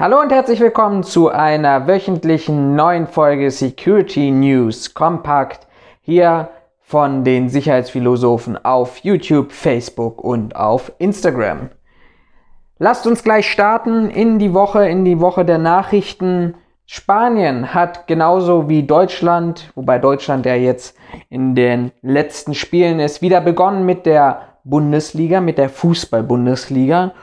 Hallo und herzlich willkommen zu einer wöchentlichen neuen Folge Security News Compact hier von den Sicherheitsphilosophen auf YouTube, Facebook und auf Instagram. Lasst uns gleich starten in die Woche, in die Woche der Nachrichten. Spanien hat genauso wie Deutschland, wobei Deutschland ja jetzt in den letzten Spielen ist, wieder begonnen mit der Bundesliga, mit der Fußball-Bundesliga.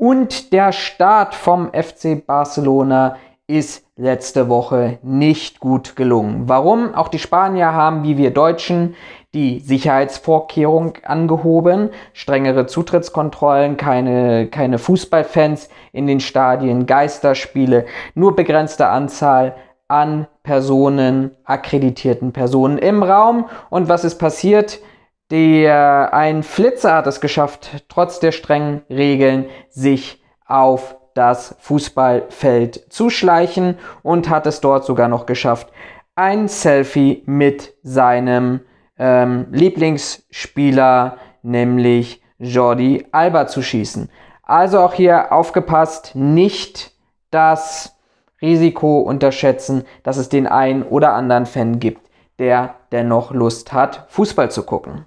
Und der Start vom FC Barcelona ist letzte Woche nicht gut gelungen. Warum? Auch die Spanier haben, wie wir Deutschen, die Sicherheitsvorkehrung angehoben, strengere Zutrittskontrollen, keine, keine Fußballfans in den Stadien, Geisterspiele, nur begrenzte Anzahl an Personen, akkreditierten Personen im Raum. Und was ist passiert? Die, äh, ein Flitzer hat es geschafft, trotz der strengen Regeln sich auf das Fußballfeld zu schleichen und hat es dort sogar noch geschafft, ein Selfie mit seinem ähm, Lieblingsspieler, nämlich Jordi Alba, zu schießen. Also auch hier aufgepasst, nicht das Risiko unterschätzen, dass es den einen oder anderen Fan gibt, der dennoch Lust hat, Fußball zu gucken.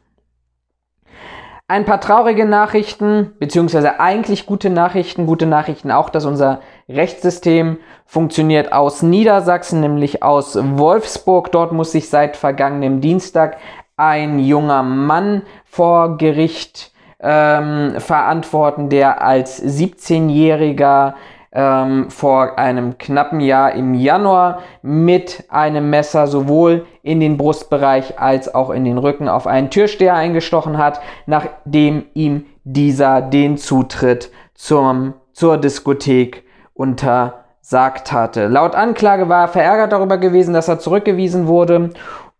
Ein paar traurige Nachrichten, beziehungsweise eigentlich gute Nachrichten, gute Nachrichten auch, dass unser Rechtssystem funktioniert aus Niedersachsen, nämlich aus Wolfsburg. Dort muss sich seit vergangenem Dienstag ein junger Mann vor Gericht ähm, verantworten, der als 17-jähriger ähm, vor einem knappen Jahr im Januar mit einem Messer sowohl in den Brustbereich als auch in den Rücken auf einen Türsteher eingestochen hat, nachdem ihm dieser den Zutritt zum, zur Diskothek untersagt hatte. Laut Anklage war er verärgert darüber gewesen, dass er zurückgewiesen wurde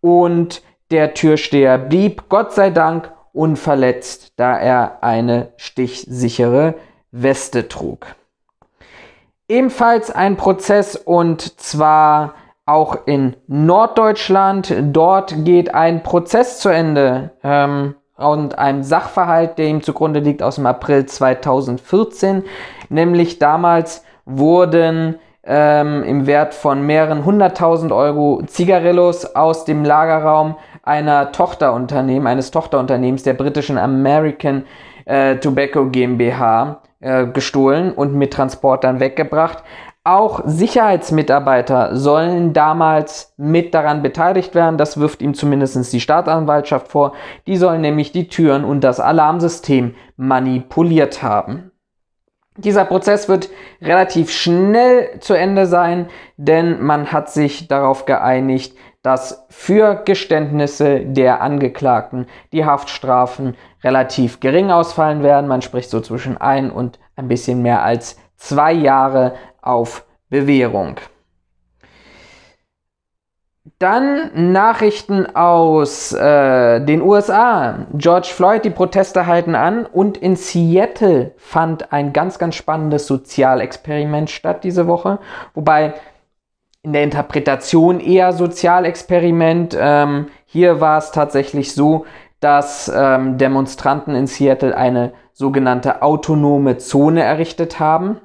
und der Türsteher blieb Gott sei Dank unverletzt, da er eine stichsichere Weste trug ebenfalls ein Prozess und zwar auch in Norddeutschland. Dort geht ein Prozess zu Ende ähm, und einem Sachverhalt, der ihm zugrunde liegt, aus dem April 2014. Nämlich damals wurden ähm, im Wert von mehreren hunderttausend Euro Zigarillos aus dem Lagerraum einer Tochterunternehmen, eines Tochterunternehmens der britischen American äh, Tobacco GmbH äh, gestohlen und mit Transportern weggebracht. Auch Sicherheitsmitarbeiter sollen damals mit daran beteiligt werden. Das wirft ihm zumindest die Staatsanwaltschaft vor. Die sollen nämlich die Türen und das Alarmsystem manipuliert haben. Dieser Prozess wird relativ schnell zu Ende sein, denn man hat sich darauf geeinigt, dass für Geständnisse der Angeklagten die Haftstrafen relativ gering ausfallen werden. Man spricht so zwischen ein und ein bisschen mehr als zwei Jahre auf Bewährung. Dann Nachrichten aus äh, den USA. George Floyd, die Proteste halten an und in Seattle fand ein ganz, ganz spannendes Sozialexperiment statt diese Woche. Wobei in der Interpretation eher Sozialexperiment. Ähm, hier war es tatsächlich so, dass ähm, Demonstranten in Seattle eine sogenannte autonome Zone errichtet haben,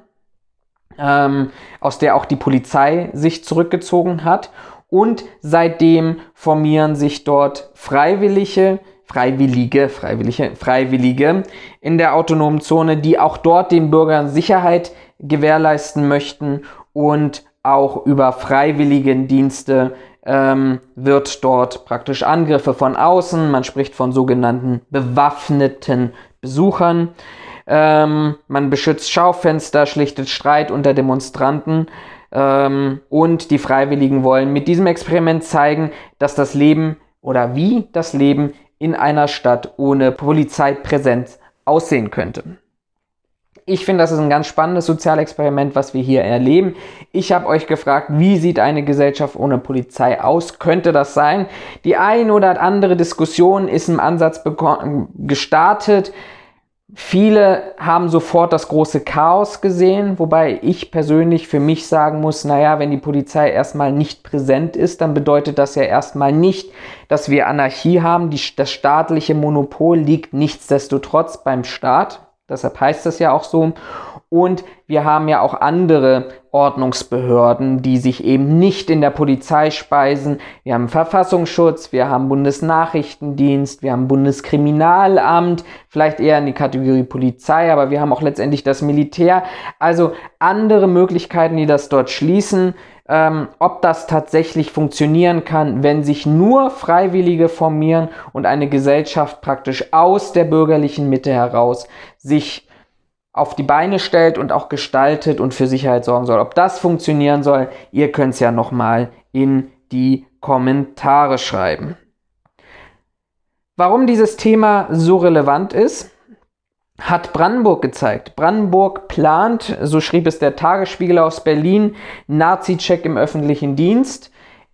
ähm, aus der auch die Polizei sich zurückgezogen hat. Und seitdem formieren sich dort Freiwillige, Freiwillige, Freiwillige, Freiwillige in der autonomen Zone, die auch dort den Bürgern Sicherheit gewährleisten möchten und auch über Freiwilligendienste ähm, wird dort praktisch Angriffe von außen, man spricht von sogenannten bewaffneten Besuchern. Ähm, man beschützt Schaufenster, schlichtet Streit unter Demonstranten ähm, und die Freiwilligen wollen mit diesem Experiment zeigen, dass das Leben oder wie das Leben in einer Stadt ohne Polizeipräsenz aussehen könnte. Ich finde, das ist ein ganz spannendes Sozialexperiment, was wir hier erleben. Ich habe euch gefragt, wie sieht eine Gesellschaft ohne Polizei aus? Könnte das sein? Die ein oder andere Diskussion ist im Ansatz gestartet. Viele haben sofort das große Chaos gesehen, wobei ich persönlich für mich sagen muss, naja, wenn die Polizei erstmal nicht präsent ist, dann bedeutet das ja erstmal nicht, dass wir Anarchie haben. Die, das staatliche Monopol liegt nichtsdestotrotz beim Staat. Deshalb heißt das ja auch so. Und wir haben ja auch andere Ordnungsbehörden, die sich eben nicht in der Polizei speisen. Wir haben Verfassungsschutz, wir haben Bundesnachrichtendienst, wir haben Bundeskriminalamt, vielleicht eher in die Kategorie Polizei, aber wir haben auch letztendlich das Militär. Also andere Möglichkeiten, die das dort schließen ähm, ob das tatsächlich funktionieren kann, wenn sich nur Freiwillige formieren und eine Gesellschaft praktisch aus der bürgerlichen Mitte heraus sich auf die Beine stellt und auch gestaltet und für Sicherheit sorgen soll. Ob das funktionieren soll, ihr könnt es ja nochmal in die Kommentare schreiben. Warum dieses Thema so relevant ist? hat Brandenburg gezeigt. Brandenburg plant, so schrieb es der Tagesspiegel aus Berlin, Nazi-Check im öffentlichen Dienst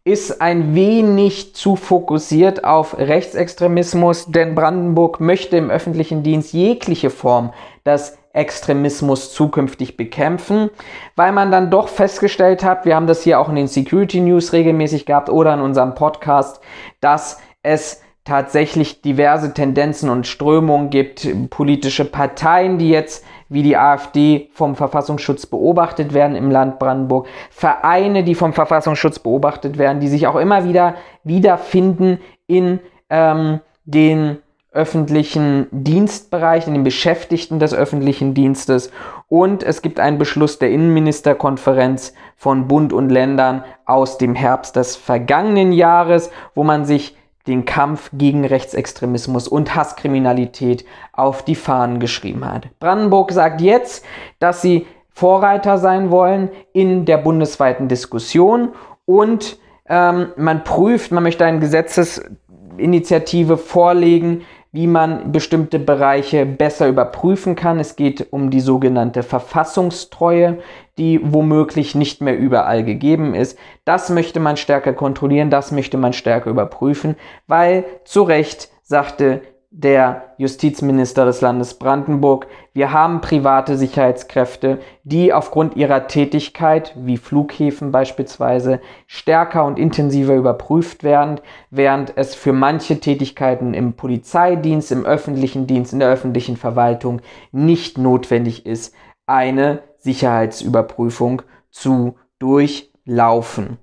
ist ein wenig zu fokussiert auf Rechtsextremismus, denn Brandenburg möchte im öffentlichen Dienst jegliche Form des Extremismus zukünftig bekämpfen, weil man dann doch festgestellt hat, wir haben das hier auch in den Security News regelmäßig gehabt oder in unserem Podcast, dass es tatsächlich diverse Tendenzen und Strömungen gibt, politische Parteien, die jetzt wie die AfD vom Verfassungsschutz beobachtet werden im Land Brandenburg, Vereine, die vom Verfassungsschutz beobachtet werden, die sich auch immer wieder wiederfinden in ähm, den öffentlichen Dienstbereich, in den Beschäftigten des öffentlichen Dienstes. Und es gibt einen Beschluss der Innenministerkonferenz von Bund und Ländern aus dem Herbst des vergangenen Jahres, wo man sich den Kampf gegen Rechtsextremismus und Hasskriminalität auf die Fahnen geschrieben hat. Brandenburg sagt jetzt, dass sie Vorreiter sein wollen in der bundesweiten Diskussion und ähm, man prüft, man möchte eine Gesetzesinitiative vorlegen, wie man bestimmte Bereiche besser überprüfen kann. Es geht um die sogenannte Verfassungstreue, die womöglich nicht mehr überall gegeben ist. Das möchte man stärker kontrollieren, das möchte man stärker überprüfen, weil zu Recht sagte der Justizminister des Landes Brandenburg. Wir haben private Sicherheitskräfte, die aufgrund ihrer Tätigkeit, wie Flughäfen beispielsweise, stärker und intensiver überprüft werden, während es für manche Tätigkeiten im Polizeidienst, im öffentlichen Dienst, in der öffentlichen Verwaltung nicht notwendig ist, eine Sicherheitsüberprüfung zu durchlaufen.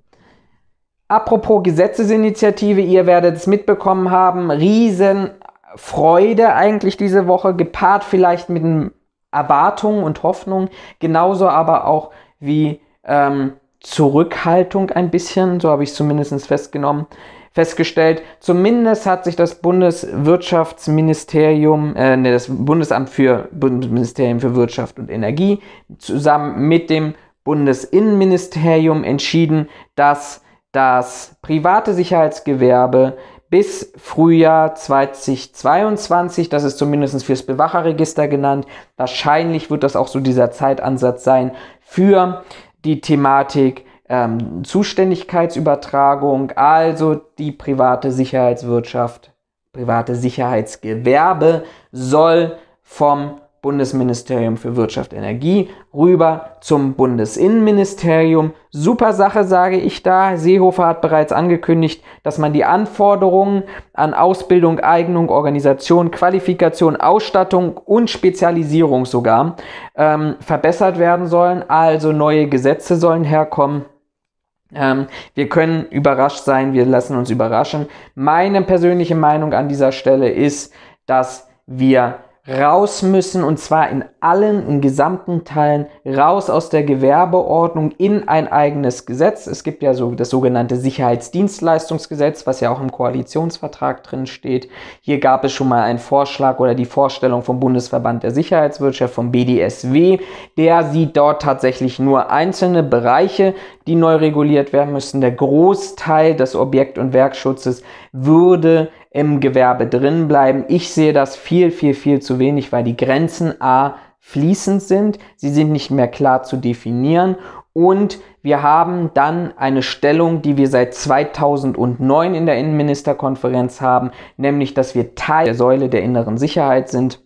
Apropos Gesetzesinitiative, ihr werdet es mitbekommen haben, riesen Freude eigentlich diese Woche, gepaart vielleicht mit Erwartungen und Hoffnung, genauso aber auch wie ähm, Zurückhaltung ein bisschen, so habe ich es zumindest festgenommen, festgestellt. Zumindest hat sich das Bundeswirtschaftsministerium, äh, nee, das Bundesamt für Bundesministerium für Wirtschaft und Energie zusammen mit dem Bundesinnenministerium entschieden, dass das private Sicherheitsgewerbe bis Frühjahr 2022. Das ist zumindest fürs Bewacherregister genannt. Wahrscheinlich wird das auch so dieser Zeitansatz sein für die Thematik ähm, Zuständigkeitsübertragung, also die private Sicherheitswirtschaft, private Sicherheitsgewerbe soll vom Bundesministerium für Wirtschaft, und Energie rüber zum Bundesinnenministerium. Super Sache, sage ich da. Seehofer hat bereits angekündigt, dass man die Anforderungen an Ausbildung, Eignung, Organisation, Qualifikation, Ausstattung und Spezialisierung sogar ähm, verbessert werden sollen. Also neue Gesetze sollen herkommen. Ähm, wir können überrascht sein, wir lassen uns überraschen. Meine persönliche Meinung an dieser Stelle ist, dass wir raus müssen und zwar in allen, in gesamten Teilen raus aus der Gewerbeordnung in ein eigenes Gesetz. Es gibt ja so das sogenannte Sicherheitsdienstleistungsgesetz, was ja auch im Koalitionsvertrag drin steht. Hier gab es schon mal einen Vorschlag oder die Vorstellung vom Bundesverband der Sicherheitswirtschaft, vom BDSW. Der sieht dort tatsächlich nur einzelne Bereiche, die neu reguliert werden müssen. Der Großteil des Objekt- und Werkschutzes würde im Gewerbe drin bleiben. Ich sehe das viel, viel, viel zu wenig, weil die Grenzen A fließend sind, sie sind nicht mehr klar zu definieren und wir haben dann eine Stellung, die wir seit 2009 in der Innenministerkonferenz haben, nämlich dass wir Teil der Säule der inneren Sicherheit sind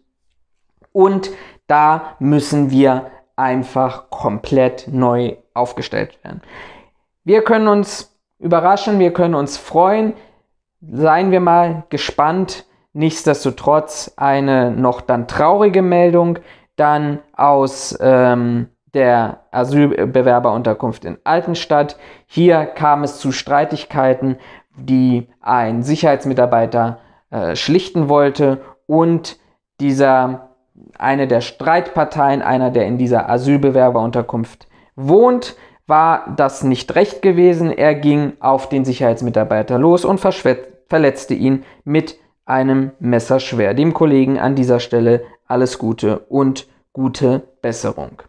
und da müssen wir einfach komplett neu aufgestellt werden. Wir können uns überraschen, wir können uns freuen, seien wir mal gespannt. Nichtsdestotrotz eine noch dann traurige Meldung, dann aus ähm, der Asylbewerberunterkunft in Altenstadt. Hier kam es zu Streitigkeiten, die ein Sicherheitsmitarbeiter äh, schlichten wollte und dieser eine der Streitparteien, einer der in dieser Asylbewerberunterkunft wohnt, war das nicht recht gewesen. Er ging auf den Sicherheitsmitarbeiter los und verletzte ihn mit einem Messer schwer. Dem Kollegen an dieser Stelle alles Gute und gute Besserung.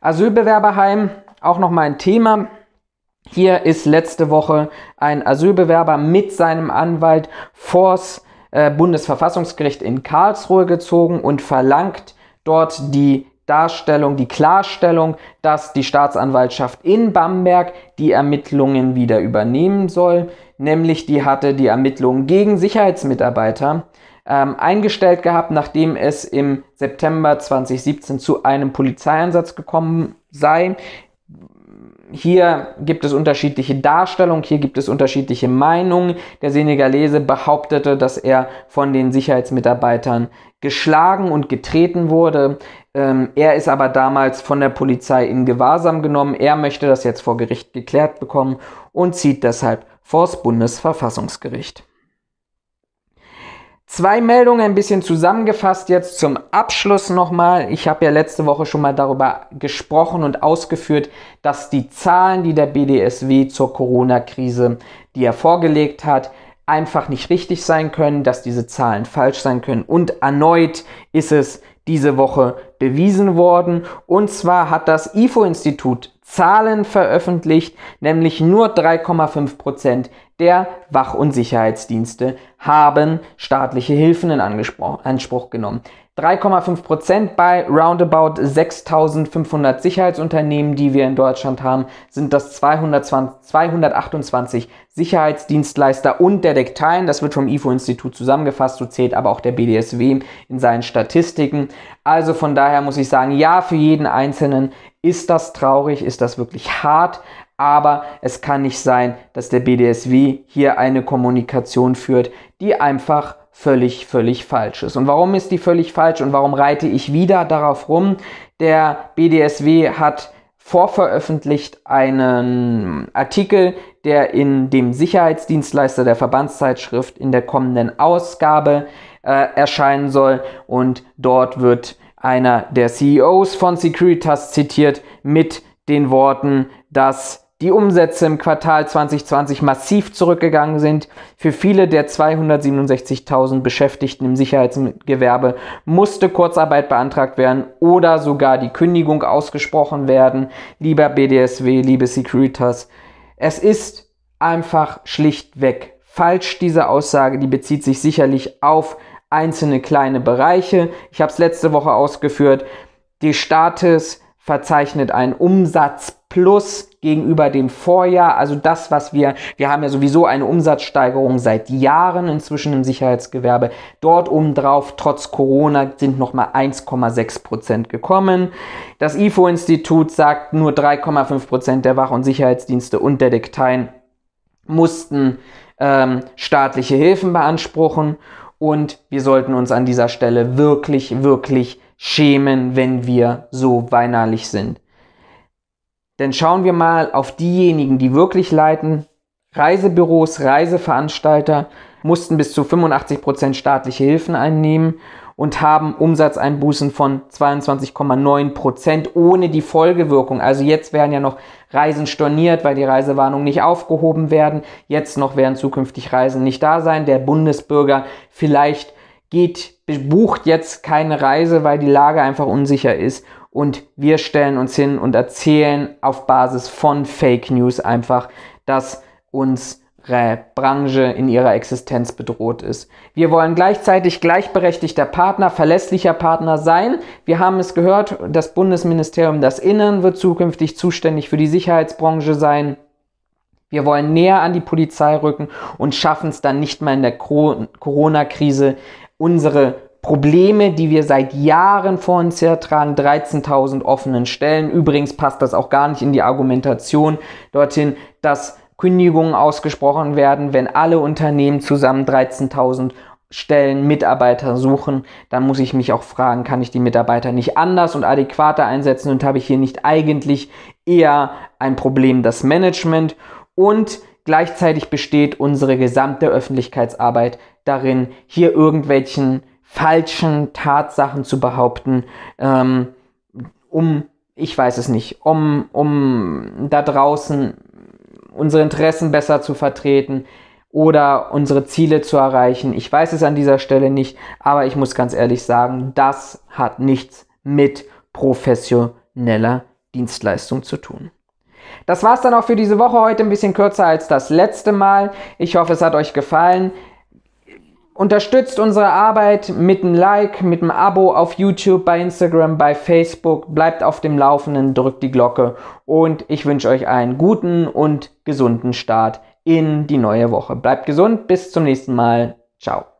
Asylbewerberheim, auch noch mal ein Thema. Hier ist letzte Woche ein Asylbewerber mit seinem Anwalt vors äh, Bundesverfassungsgericht in Karlsruhe gezogen und verlangt dort die Darstellung, die Klarstellung, dass die Staatsanwaltschaft in Bamberg die Ermittlungen wieder übernehmen soll. Nämlich die hatte die Ermittlungen gegen Sicherheitsmitarbeiter ähm, eingestellt gehabt, nachdem es im September 2017 zu einem Polizeieinsatz gekommen sei. Hier gibt es unterschiedliche Darstellungen, hier gibt es unterschiedliche Meinungen. Der Senegalese behauptete, dass er von den Sicherheitsmitarbeitern geschlagen und getreten wurde. Ähm, er ist aber damals von der Polizei in Gewahrsam genommen. Er möchte das jetzt vor Gericht geklärt bekommen und zieht deshalb vors Bundesverfassungsgericht. Zwei Meldungen ein bisschen zusammengefasst jetzt zum Abschluss nochmal. Ich habe ja letzte Woche schon mal darüber gesprochen und ausgeführt, dass die Zahlen, die der BDSW zur Corona-Krise, die er vorgelegt hat, einfach nicht richtig sein können, dass diese Zahlen falsch sein können. Und erneut ist es diese Woche bewiesen worden. Und zwar hat das IFO-Institut Zahlen veröffentlicht, nämlich nur 3,5 Prozent der Wach- und Sicherheitsdienste haben staatliche Hilfen in Anspruch genommen. 3,5 Prozent bei roundabout 6.500 Sicherheitsunternehmen, die wir in Deutschland haben, sind das 220, 228 Sicherheitsdienstleister und der Detekteien. Das wird vom IFO-Institut zusammengefasst, so zählt aber auch der BDSW in seinen Statistiken. Also von daher muss ich sagen, ja, für jeden Einzelnen ist das traurig, ist das wirklich hart, aber es kann nicht sein, dass der BDSW hier eine Kommunikation führt, die einfach völlig, völlig falsch ist. Und warum ist die völlig falsch und warum reite ich wieder darauf rum? Der BDSW hat vorveröffentlicht einen Artikel, der in dem Sicherheitsdienstleister der Verbandszeitschrift in der kommenden Ausgabe äh, erscheinen soll und dort wird einer der CEOs von Securitas zitiert mit den Worten, dass die Umsätze im Quartal 2020 massiv zurückgegangen sind. Für viele der 267.000 Beschäftigten im Sicherheitsgewerbe musste Kurzarbeit beantragt werden oder sogar die Kündigung ausgesprochen werden. Lieber BDSW, liebe Securitas, es ist einfach schlichtweg falsch, diese Aussage. Die bezieht sich sicherlich auf einzelne kleine Bereiche. Ich habe es letzte Woche ausgeführt. Die Status verzeichnet einen Umsatzplus gegenüber dem Vorjahr. Also das, was wir, wir haben ja sowieso eine Umsatzsteigerung seit Jahren inzwischen im Sicherheitsgewerbe. Dort obendrauf, trotz Corona, sind nochmal 1,6 Prozent gekommen. Das IFO-Institut sagt, nur 3,5 Prozent der Wach- und Sicherheitsdienste und der Dekteien mussten ähm, staatliche Hilfen beanspruchen. Und wir sollten uns an dieser Stelle wirklich, wirklich schämen, wenn wir so weinerlich sind. Denn schauen wir mal auf diejenigen, die wirklich leiden. Reisebüros, Reiseveranstalter mussten bis zu 85% staatliche Hilfen einnehmen und haben Umsatzeinbußen von 22,9 Prozent ohne die Folgewirkung. Also jetzt werden ja noch Reisen storniert, weil die Reisewarnungen nicht aufgehoben werden. Jetzt noch werden zukünftig Reisen nicht da sein. Der Bundesbürger vielleicht geht, bucht jetzt keine Reise, weil die Lage einfach unsicher ist. Und wir stellen uns hin und erzählen auf Basis von Fake News einfach, dass uns Branche in ihrer Existenz bedroht ist. Wir wollen gleichzeitig gleichberechtigter Partner, verlässlicher Partner sein. Wir haben es gehört, das Bundesministerium des Innern wird zukünftig zuständig für die Sicherheitsbranche sein. Wir wollen näher an die Polizei rücken und schaffen es dann nicht mal in der Corona-Krise, unsere Probleme, die wir seit Jahren vor uns hertragen, 13.000 offenen Stellen. Übrigens passt das auch gar nicht in die Argumentation dorthin, dass Kündigungen ausgesprochen werden, wenn alle Unternehmen zusammen 13.000 Stellen Mitarbeiter suchen, dann muss ich mich auch fragen, kann ich die Mitarbeiter nicht anders und adäquater einsetzen und habe ich hier nicht eigentlich eher ein Problem das Management und gleichzeitig besteht unsere gesamte Öffentlichkeitsarbeit darin, hier irgendwelchen falschen Tatsachen zu behaupten, ähm, um, ich weiß es nicht, um, um da draußen unsere Interessen besser zu vertreten oder unsere Ziele zu erreichen. Ich weiß es an dieser Stelle nicht, aber ich muss ganz ehrlich sagen, das hat nichts mit professioneller Dienstleistung zu tun. Das war's dann auch für diese Woche heute ein bisschen kürzer als das letzte Mal. Ich hoffe, es hat euch gefallen. Unterstützt unsere Arbeit mit einem Like, mit einem Abo auf YouTube, bei Instagram, bei Facebook. Bleibt auf dem Laufenden, drückt die Glocke und ich wünsche euch einen guten und gesunden Start in die neue Woche. Bleibt gesund, bis zum nächsten Mal. Ciao.